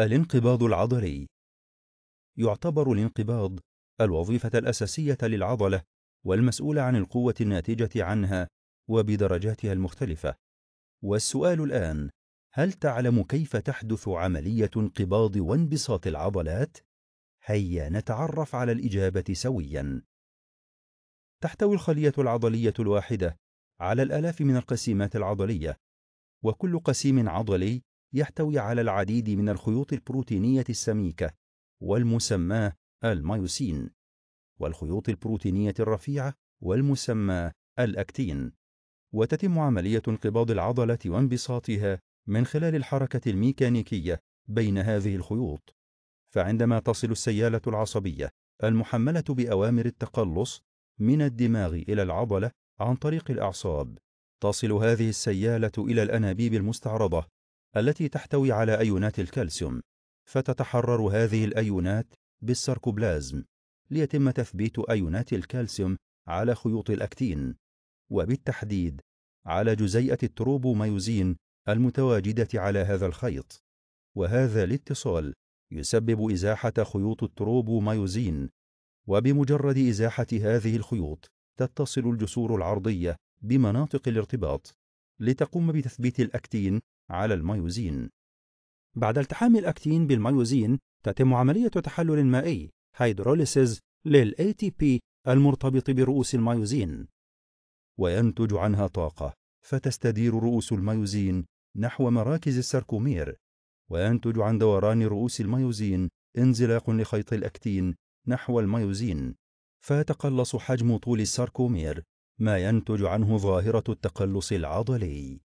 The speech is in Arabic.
الانقباض العضلي يعتبر الانقباض الوظيفة الأساسية للعضلة والمسؤولة عن القوة الناتجة عنها وبدرجاتها المختلفة. والسؤال الآن: هل تعلم كيف تحدث عملية انقباض وانبساط العضلات؟ هيا نتعرف على الإجابة سويًا. تحتوي الخلية العضلية الواحدة على الآلاف من القسيمات العضلية، وكل قسيم عضلي يحتوي على العديد من الخيوط البروتينية السميكة والمسماة الميوسين والخيوط البروتينية الرفيعة والمسمى الأكتين وتتم عملية انقباض العضلة وانبساطها من خلال الحركة الميكانيكية بين هذه الخيوط فعندما تصل السيالة العصبية المحملة بأوامر التقلص من الدماغ إلى العضلة عن طريق الأعصاب تصل هذه السيالة إلى الأنابيب المستعرضة التي تحتوي على أيونات الكالسيوم فتتحرر هذه الأيونات بالساركوبلازم ليتم تثبيت أيونات الكالسيوم على خيوط الأكتين وبالتحديد على جزيئة التروبوميوزين المتواجدة على هذا الخيط وهذا الاتصال يسبب إزاحة خيوط التروبوميوزين وبمجرد إزاحة هذه الخيوط تتصل الجسور العرضية بمناطق الارتباط لتقوم بتثبيت الأكتين على الميوزين بعد التحام الأكتين بالميوزين تتم عملية تحلل مائي هيدروليسيز للـ ATP المرتبط برؤوس الميوزين وينتج عنها طاقة فتستدير رؤوس الميوزين نحو مراكز السركومير وينتج عن دوران رؤوس الميوزين انزلاق لخيط الأكتين نحو الميوزين فيتقلص حجم طول السركومير ما ينتج عنه ظاهرة التقلص العضلي